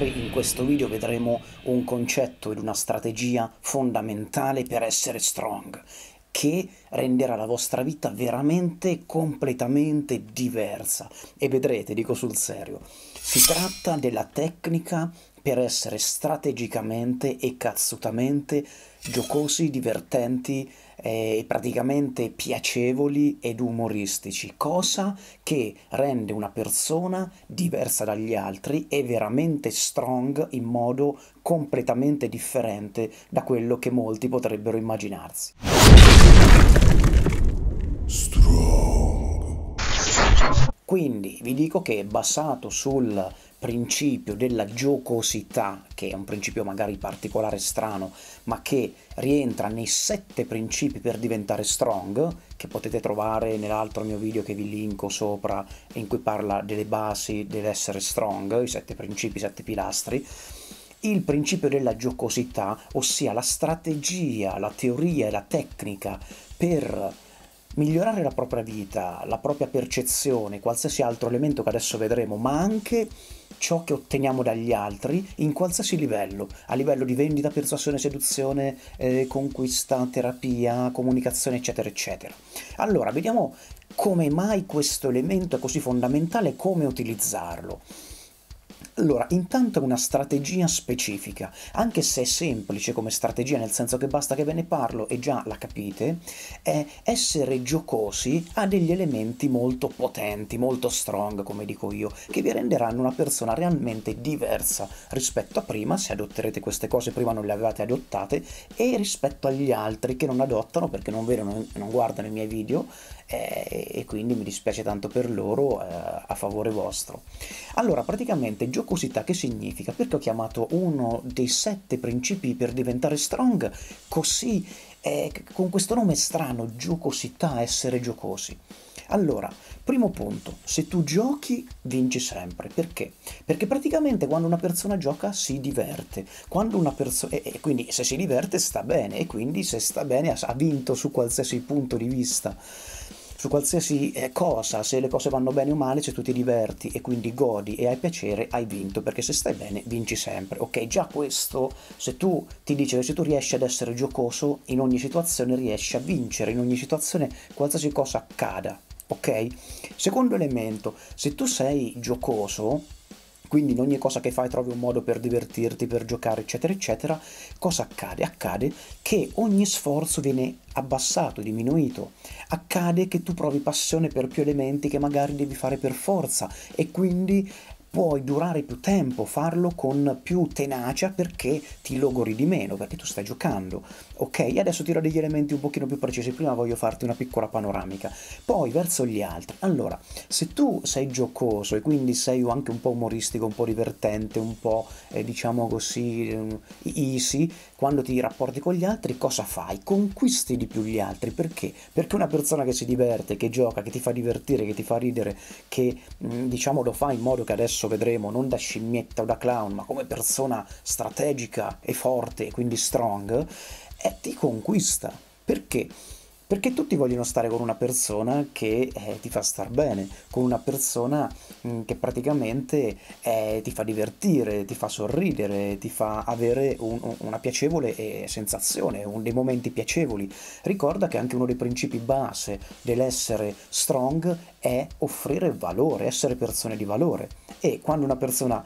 Altri in questo video vedremo un concetto ed una strategia fondamentale per essere strong che renderà la vostra vita veramente completamente diversa e vedrete, dico sul serio, si tratta della tecnica per essere strategicamente e cazzutamente giocosi, divertenti eh, praticamente piacevoli ed umoristici, cosa che rende una persona diversa dagli altri e veramente strong in modo completamente differente da quello che molti potrebbero immaginarsi. Strong. Quindi vi dico che basato sul principio della giocosità, che è un principio magari particolare strano, ma che rientra nei sette principi per diventare strong, che potete trovare nell'altro mio video che vi linko sopra, in cui parla delle basi dell'essere strong, i sette principi, i sette pilastri. Il principio della giocosità, ossia la strategia, la teoria e la tecnica per migliorare la propria vita, la propria percezione, qualsiasi altro elemento che adesso vedremo, ma anche ciò che otteniamo dagli altri in qualsiasi livello, a livello di vendita, persuasione, seduzione, eh, conquista, terapia, comunicazione, eccetera, eccetera. Allora, vediamo come mai questo elemento è così fondamentale e come utilizzarlo. Allora, intanto una strategia specifica, anche se è semplice come strategia, nel senso che basta che ve ne parlo e già la capite, è essere giocosi ha degli elementi molto potenti, molto strong, come dico io, che vi renderanno una persona realmente diversa rispetto a prima, se adotterete queste cose prima non le avevate adottate, e rispetto agli altri che non adottano perché non vedono e non guardano i miei video eh, e quindi mi dispiace tanto per loro eh, a favore vostro. Allora, praticamente giocosità che significa? Perché ho chiamato uno dei sette principi per diventare strong così, eh, con questo nome strano, giocosità, essere giocosi? Allora, primo punto, se tu giochi vinci sempre, perché? Perché praticamente quando una persona gioca si diverte, e, e, quindi se si diverte sta bene e quindi se sta bene ha vinto su qualsiasi punto di vista su qualsiasi eh, cosa, se le cose vanno bene o male, se tu ti diverti e quindi godi e hai piacere, hai vinto, perché se stai bene vinci sempre, ok? Già questo, se tu ti dici che se tu riesci ad essere giocoso in ogni situazione, riesci a vincere in ogni situazione, qualsiasi cosa accada, ok? Secondo elemento, se tu sei giocoso, quindi in ogni cosa che fai trovi un modo per divertirti, per giocare, eccetera, eccetera. Cosa accade? Accade che ogni sforzo viene abbassato, diminuito. Accade che tu provi passione per più elementi che magari devi fare per forza e quindi puoi durare più tempo, farlo con più tenacia perché ti logori di meno, perché tu stai giocando. Ok, adesso tiro degli elementi un pochino più precisi, prima voglio farti una piccola panoramica. Poi verso gli altri. Allora, se tu sei giocoso e quindi sei anche un po' umoristico, un po' divertente, un po' eh, diciamo così mm, easy, quando ti rapporti con gli altri cosa fai? Conquisti di più gli altri, perché? Perché una persona che si diverte, che gioca, che ti fa divertire, che ti fa ridere, che mm, diciamo lo fa in modo che adesso adesso vedremo non da scimmietta o da clown, ma come persona strategica e forte, quindi strong, e ti conquista. Perché? Perché tutti vogliono stare con una persona che eh, ti fa star bene, con una persona mh, mm, che praticamente eh, ti fa divertire, ti fa sorridere, ti fa avere un, una piacevole eh, sensazione, un, dei momenti piacevoli. Ricorda che anche uno dei principi base dell'essere strong è offrire valore, essere persone di valore. E quando una persona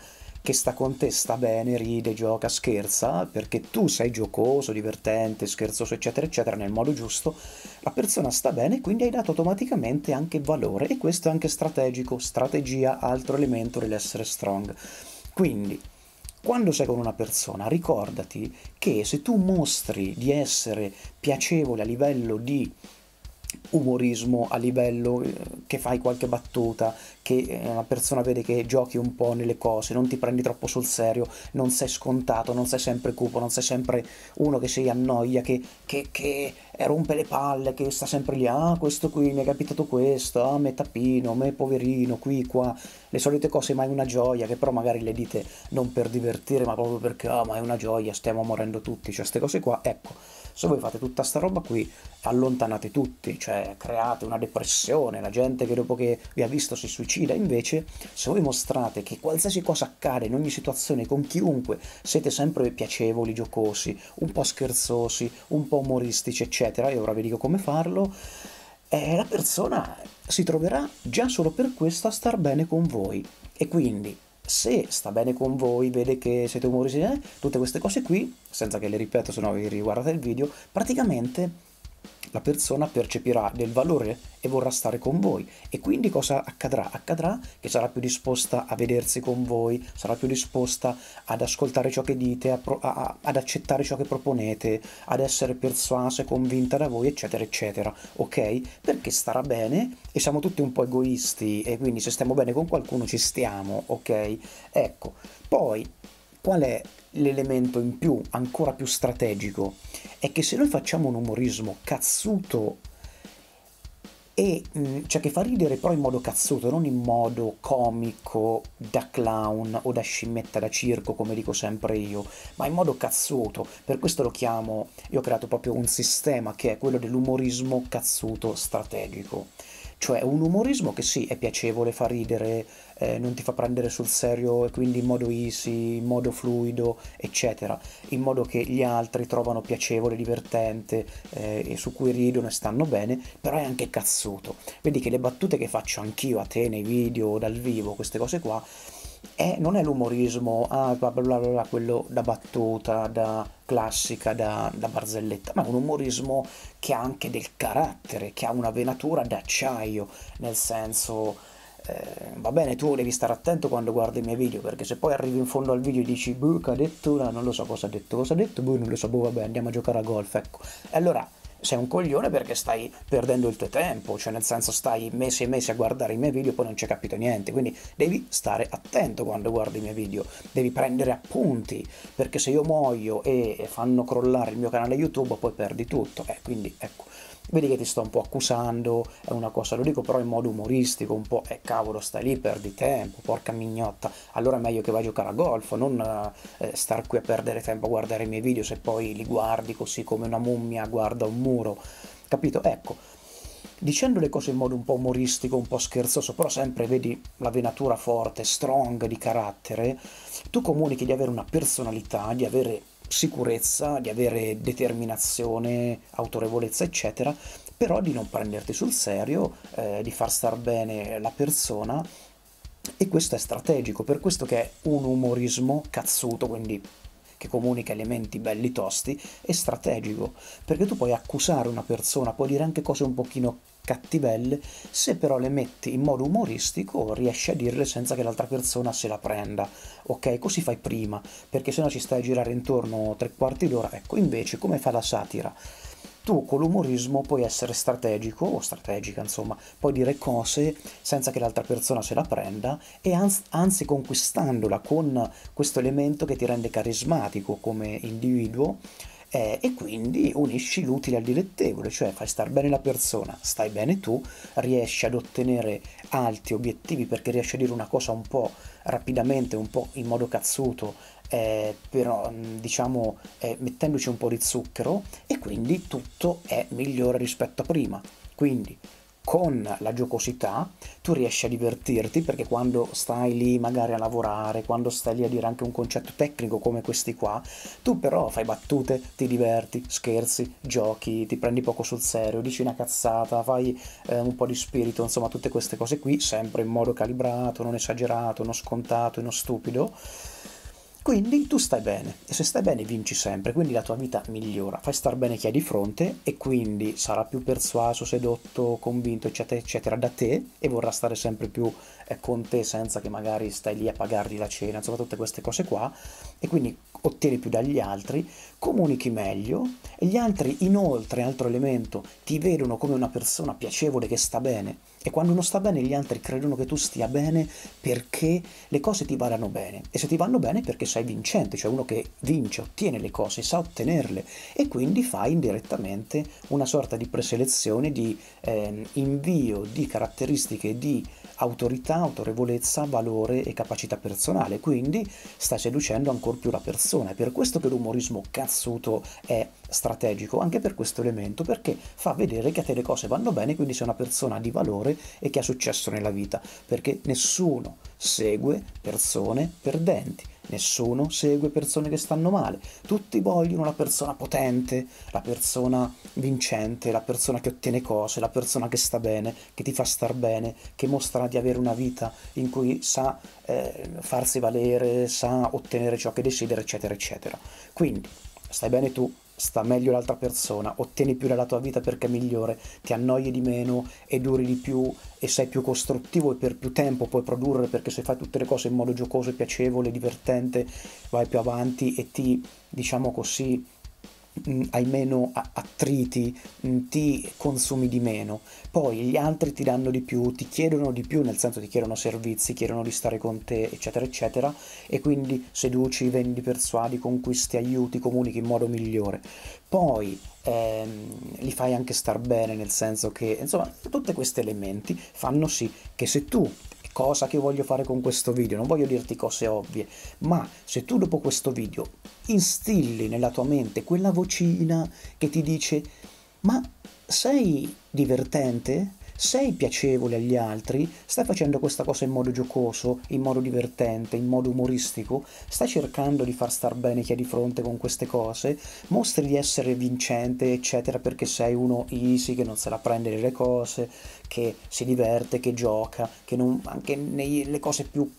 che sta con te, sta bene, ride, gioca, scherza, perché tu sei giocoso, divertente, scherzoso, eccetera, eccetera, nel modo giusto, la persona sta bene, quindi hai dato automaticamente anche valore e questo è anche strategico, strategia, altro elemento dell'essere strong. Quindi, quando sei con una persona, ricordati che se tu mostri di essere piacevole a livello di umorismo a livello eh, che fai qualche battuta, che eh, una persona vede che giochi un po' nelle cose, non ti prendi troppo sul serio, non sei scontato, non sei sempre cupo, non sei sempre uno che si annoia, che, che, che eh, rompe le palle, che sta sempre lì, ah questo qui mi è capitato questo, ah me tapino, me poverino, qui, qua, le solite cose, ma è una gioia, che però magari le dite non per divertire, ma proprio perché, ah ma è una gioia, stiamo morendo tutti, cioè queste cose qua, ecco se voi fate tutta sta roba qui allontanate tutti, cioè create una depressione, la gente che dopo che vi ha visto si suicida, invece se voi mostrate che qualsiasi cosa accade in ogni situazione con chiunque siete sempre piacevoli, giocosi, un po' scherzosi, un po' umoristici, eccetera, e ora vi dico come farlo, eh, la persona si troverà già solo per questo a star bene con voi e quindi se sta bene con voi, vede che siete umorosi, eh, tutte queste cose qui, senza che le ripeto se no vi riguardate il video, praticamente la persona percepirà del valore e vorrà stare con voi. E quindi cosa accadrà? Accadrà che sarà più disposta a vedersi con voi, sarà più disposta ad ascoltare ciò che dite, a, a, ad accettare ciò che proponete, ad essere persuasa e convinta da voi, eccetera, eccetera. Ok? Perché starà bene e siamo tutti un po' egoisti e quindi se stiamo bene con qualcuno ci stiamo, ok? Ecco, poi qual è l'elemento in più, ancora più strategico? È che se noi facciamo un umorismo cazzuto e mm, cioè che fa ridere però in modo cazzuto, non in modo comico da clown o da scimmietta da circo come dico sempre io, ma in modo cazzuto. Per questo lo chiamo, io ho creato proprio un sistema che è quello dell'umorismo cazzuto strategico cioè un umorismo che sì, è piacevole, fa ridere, eh, non ti fa prendere sul serio e quindi in modo easy, in modo fluido, eccetera, in modo che gli altri trovano piacevole, divertente eh, e su cui ridono e stanno bene, però è anche cazzuto. Vedi che le battute che faccio anch'io a te nei video, dal vivo, queste cose qua, è, eh, non è l'umorismo, ah, bla bla bla, quello da battuta, da classica da, da barzelletta, ma un umorismo che ha anche del carattere, che ha una venatura d'acciaio, nel senso... Eh, va bene, tu devi stare attento quando guardi i miei video, perché se poi arrivi in fondo al video e dici, buh, che ha detto, no, non lo so cosa ha detto, cosa ha detto, buh, non lo so, boh, vabbè, andiamo a giocare a golf, ecco. E allora sei un coglione perché stai perdendo il tuo tempo, cioè nel senso stai mesi e mesi a guardare i miei video e poi non c'è capito niente, quindi devi stare attento quando guardi i miei video, devi prendere appunti, perché se io muoio e fanno crollare il mio canale YouTube poi perdi tutto, eh, quindi ecco vedi che ti sto un po' accusando, è una cosa, lo dico però in modo umoristico, un po', eh cavolo, stai lì, perdi tempo, porca mignotta, allora è meglio che vai a giocare a golf, non eh, star qui a perdere tempo a guardare i miei video se poi li guardi così come una mummia guarda un muro, capito? Ecco, dicendo le cose in modo un po' umoristico, un po' scherzoso, però sempre vedi la venatura forte, strong di carattere, tu comunichi di avere una personalità, di avere sicurezza, di avere determinazione, autorevolezza, eccetera, però di non prenderti sul serio, eh, di far star bene la persona e questo è strategico, per questo che è un umorismo cazzuto, quindi che comunica elementi belli tosti, è strategico, perché tu puoi accusare una persona, puoi dire anche cose un pochino cattivelle, se però le metti in modo umoristico riesci a dirle senza che l'altra persona se la prenda, ok? Così fai prima, perché sennò ci stai a girare intorno tre quarti d'ora, ecco, invece come fa la satira? tu con l'umorismo puoi essere strategico o strategica, insomma, puoi dire cose senza che l'altra persona se la prenda e anzi, anzi conquistandola con questo elemento che ti rende carismatico come individuo eh, e quindi unisci l'utile al dilettevole, cioè fai star bene la persona, stai bene tu, riesci ad ottenere alti obiettivi perché riesci a dire una cosa un po' rapidamente, un po' in modo cazzuto, eh, però mm, diciamo eh, mettendoci un po' di zucchero e quindi tutto è migliore rispetto a prima. Quindi con la giocosità tu riesci a divertirti perché quando stai lì magari a lavorare, quando stai lì a dire anche un concetto tecnico come questi qua, tu però fai battute, ti diverti, scherzi, giochi, ti prendi poco sul serio, dici una cazzata, fai eh, un po' di spirito, insomma tutte queste cose qui, sempre in modo calibrato, non esagerato, non scontato, non stupido quindi tu stai bene e se stai bene vinci sempre, quindi la tua vita migliora, fai star bene chi hai di fronte e quindi sarà più persuaso, sedotto, convinto, eccetera, eccetera, da te e vorrà stare sempre più eh, con te senza che magari stai lì a pagargli la cena, insomma tutte queste cose qua. E quindi ottieni più dagli altri, comunichi meglio e gli altri inoltre, altro elemento, ti vedono come una persona piacevole che sta bene e quando non sta bene gli altri credono che tu stia bene perché le cose ti vadano bene e se ti vanno bene perché sei vincente, cioè uno che vince, ottiene le cose, sa ottenerle e quindi fai indirettamente una sorta di preselezione, di eh, invio di caratteristiche, di autorità, autorevolezza, valore e capacità personale, quindi sta seducendo ancora più la persona. È per questo che l'umorismo cazzuto è strategico, anche per questo elemento, perché fa vedere che a te le cose vanno bene, quindi sei una persona di valore e che ha successo nella vita, perché nessuno segue persone perdenti Nessuno segue persone che stanno male, tutti vogliono la persona potente, la persona vincente, la persona che ottiene cose, la persona che sta bene, che ti fa star bene, che mostra di avere una vita in cui sa eh, farsi valere, sa ottenere ciò che desidera, eccetera, eccetera. Quindi stai bene tu, sta meglio l'altra persona, ottieni più nella tua vita perché è migliore, ti annoi di meno e duri di più e sei più costruttivo e per più tempo puoi produrre perché se fai tutte le cose in modo giocoso e piacevole, divertente, vai più avanti e ti, diciamo così, hai mm, meno attriti, mm, ti consumi di meno, poi gli altri ti danno di più, ti chiedono di più, nel senso ti chiedono servizi, chiedono di stare con te, eccetera, eccetera, e quindi seduci, vendi, persuadi, conquisti, aiuti, comunichi in modo migliore. Poi ehm, li fai anche star bene, nel senso che, insomma, tutti questi elementi fanno sì che se tu cosa che voglio fare con questo video, non voglio dirti cose ovvie, ma se tu dopo questo video instilli nella tua mente quella vocina che ti dice ma sei divertente? sei piacevole agli altri, stai facendo questa cosa in modo giocoso, in modo divertente, in modo umoristico, stai cercando di far star bene chi è di fronte con queste cose, mostri di essere vincente, eccetera, perché sei uno easy, che non se la prende delle cose, che si diverte, che gioca, che non, anche nelle cose più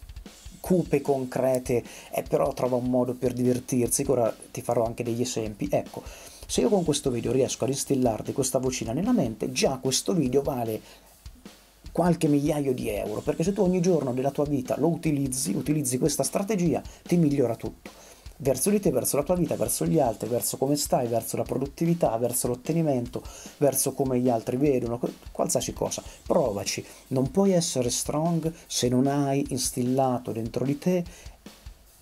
cupe, concrete, eh, però trova un modo per divertirsi, ora ti farò anche degli esempi. Ecco se io con questo video riesco ad instillarti questa vocina nella mente, già questo video vale qualche migliaio di euro, perché se tu ogni giorno della tua vita lo utilizzi, utilizzi questa strategia, ti migliora tutto. Verso di te, verso la tua vita, verso gli altri, verso come stai, verso la produttività, verso l'ottenimento, verso come gli altri vedono, qualsiasi cosa. Provaci, non puoi essere strong se non hai instillato dentro di te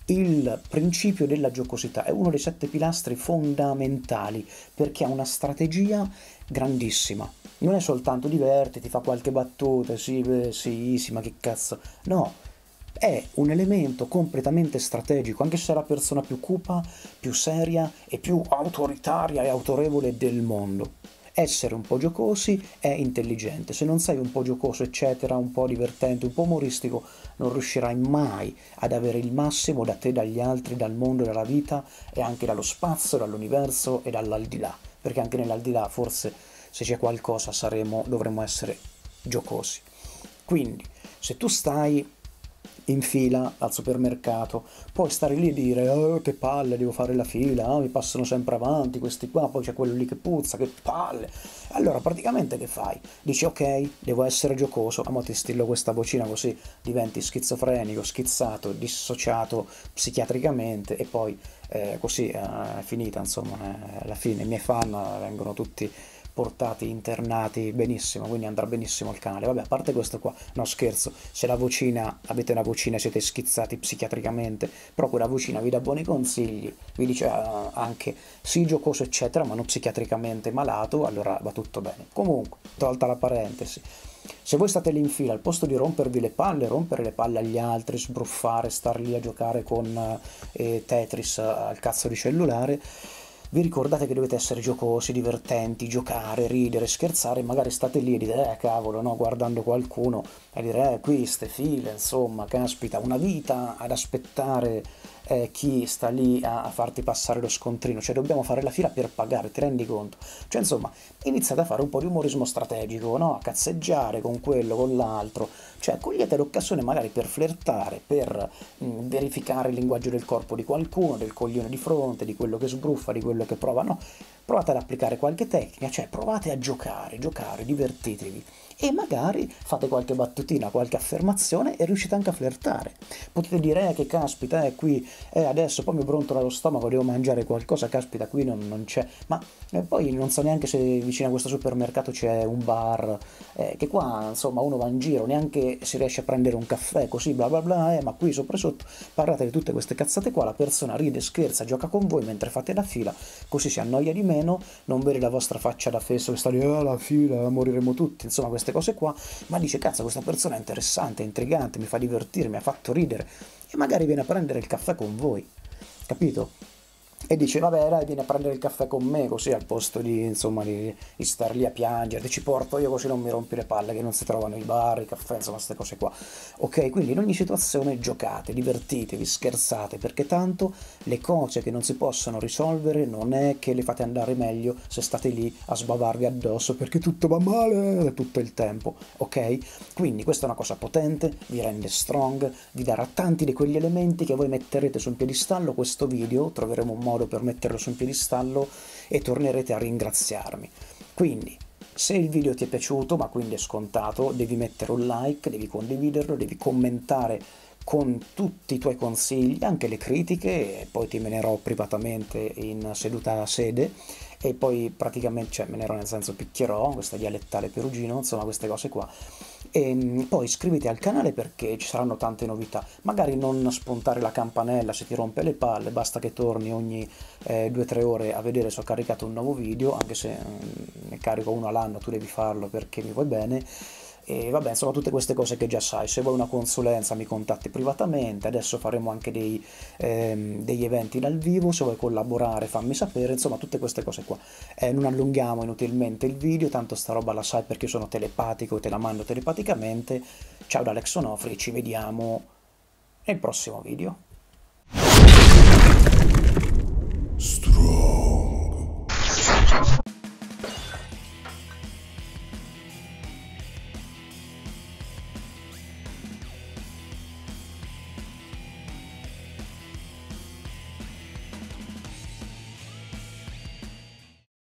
il principio della giocosità è uno dei sette pilastri fondamentali perché ha una strategia grandissima. Non è soltanto divertiti, fa qualche battuta, sì, beh, sì, sì, ma che cazzo. No, è un elemento completamente strategico, anche se è la persona più cupa, più seria e più autoritaria e autorevole del mondo essere un po' giocosi è intelligente. Se non sei un po' giocoso, eccetera, un po' divertente, un po' umoristico, non riuscirai mai ad avere il massimo da te, dagli altri, dal mondo, dalla vita e anche dallo spazio, dall'universo e dall'aldilà. Perché anche nell'aldilà forse se c'è qualcosa saremo, dovremmo essere giocosi. Quindi, se tu stai in fila al supermercato, puoi stare lì e dire oh, che palle, devo fare la fila, oh, mi passano sempre avanti questi qua, poi c'è quello lì che puzza, che palle. Allora praticamente che fai? Dici ok, devo essere giocoso, ma ti stillo questa vocina così diventi schizofrenico, schizzato, dissociato psichiatricamente e poi eh, così eh, è finita, insomma, eh, alla fine i miei fan eh, vengono tutti portati, internati, benissimo, quindi andrà benissimo il canale. Vabbè, a parte questo qua, no scherzo, se la vocina, avete una vocina, siete schizzati psichiatricamente, però quella vocina vi dà buoni consigli, vi dice uh, anche sì giocoso eccetera, ma non psichiatricamente malato, allora va tutto bene. Comunque, tolta la parentesi, se voi state lì in fila, al posto di rompervi le palle, rompere le palle agli altri, sbruffare, star lì a giocare con eh, Tetris al cazzo di cellulare, vi ricordate che dovete essere giocosi, divertenti, giocare, ridere, scherzare, magari state lì e dite, eh cavolo, no, guardando qualcuno, e dire, eh qui ste file, insomma, caspita, una vita ad aspettare eh, chi sta lì a, a, farti passare lo scontrino, cioè dobbiamo fare la fila per pagare, ti rendi conto? Cioè insomma, iniziate a fare un po' di umorismo strategico, no? a cazzeggiare con quello, con l'altro, cioè cogliete l'occasione magari per flirtare, per mh, mm, verificare il linguaggio del corpo di qualcuno, del coglione di fronte, di quello che sbruffa, di quello che prova, no? Provate ad applicare qualche tecnica, cioè provate a giocare, giocare, divertitevi e magari fate qualche battutina, qualche affermazione e riuscite anche a flirtare. Potete dire, eh che caspita, è eh, qui, eh adesso poi mi brontola lo stomaco, devo mangiare qualcosa, caspita, qui non, non c'è, ma eh, poi non so neanche se vicino a questo supermercato c'è un bar, eh, che qua insomma uno va in giro, neanche si riesce a prendere un caffè così bla bla bla, eh, ma qui sopra e sotto parlate di tutte queste cazzate qua, la persona ride, scherza, gioca con voi mentre fate la fila, così si annoia di meno, non vede la vostra faccia da fesso che sta lì, ah la fila, moriremo tutti, insomma queste cose qua, ma dice cazzo questa persona è interessante, è intrigante, mi fa divertire, mi ha fatto ridere e magari viene a prendere il caffè con voi, capito? e dice vabbè dai vieni a prendere il caffè con me così al posto di insomma di, di star lì a piangere ci porto io così non mi rompi le palle che non si trovano i bar i caffè insomma queste cose qua ok quindi in ogni situazione giocate divertitevi scherzate perché tanto le cose che non si possono risolvere non è che le fate andare meglio se state lì a sbavarvi addosso perché tutto va male tutto il tempo ok quindi questa è una cosa potente vi rende strong vi darà tanti di quegli elementi che voi metterete su un piedistallo questo video troveremo un modo modo per metterlo su un piedistallo e tornerete a ringraziarmi. Quindi, se il video ti è piaciuto, ma quindi è scontato, devi mettere un like, devi condividerlo, devi commentare con tutti i tuoi consigli, anche le critiche, poi ti menerò privatamente in seduta a sede e poi praticamente, cioè menerò nel senso picchierò, questa dialettale perugino, insomma queste cose qua. E ehm, poi iscriviti al canale perché ci saranno tante novità, magari non spuntare la campanella se ti rompe le palle, basta che torni ogni 2-3 eh, ore a vedere se ho caricato un nuovo video, anche se eh, ne carico uno all'anno tu devi farlo perché mi vuoi bene e vabbè insomma tutte queste cose che già sai se vuoi una consulenza mi contatti privatamente adesso faremo anche dei, ehm, degli eventi dal vivo se vuoi collaborare fammi sapere insomma tutte queste cose qua eh, non allunghiamo inutilmente il video tanto sta roba la sai perché sono telepatico e te la mando telepaticamente ciao da Alex Onofri ci vediamo nel prossimo video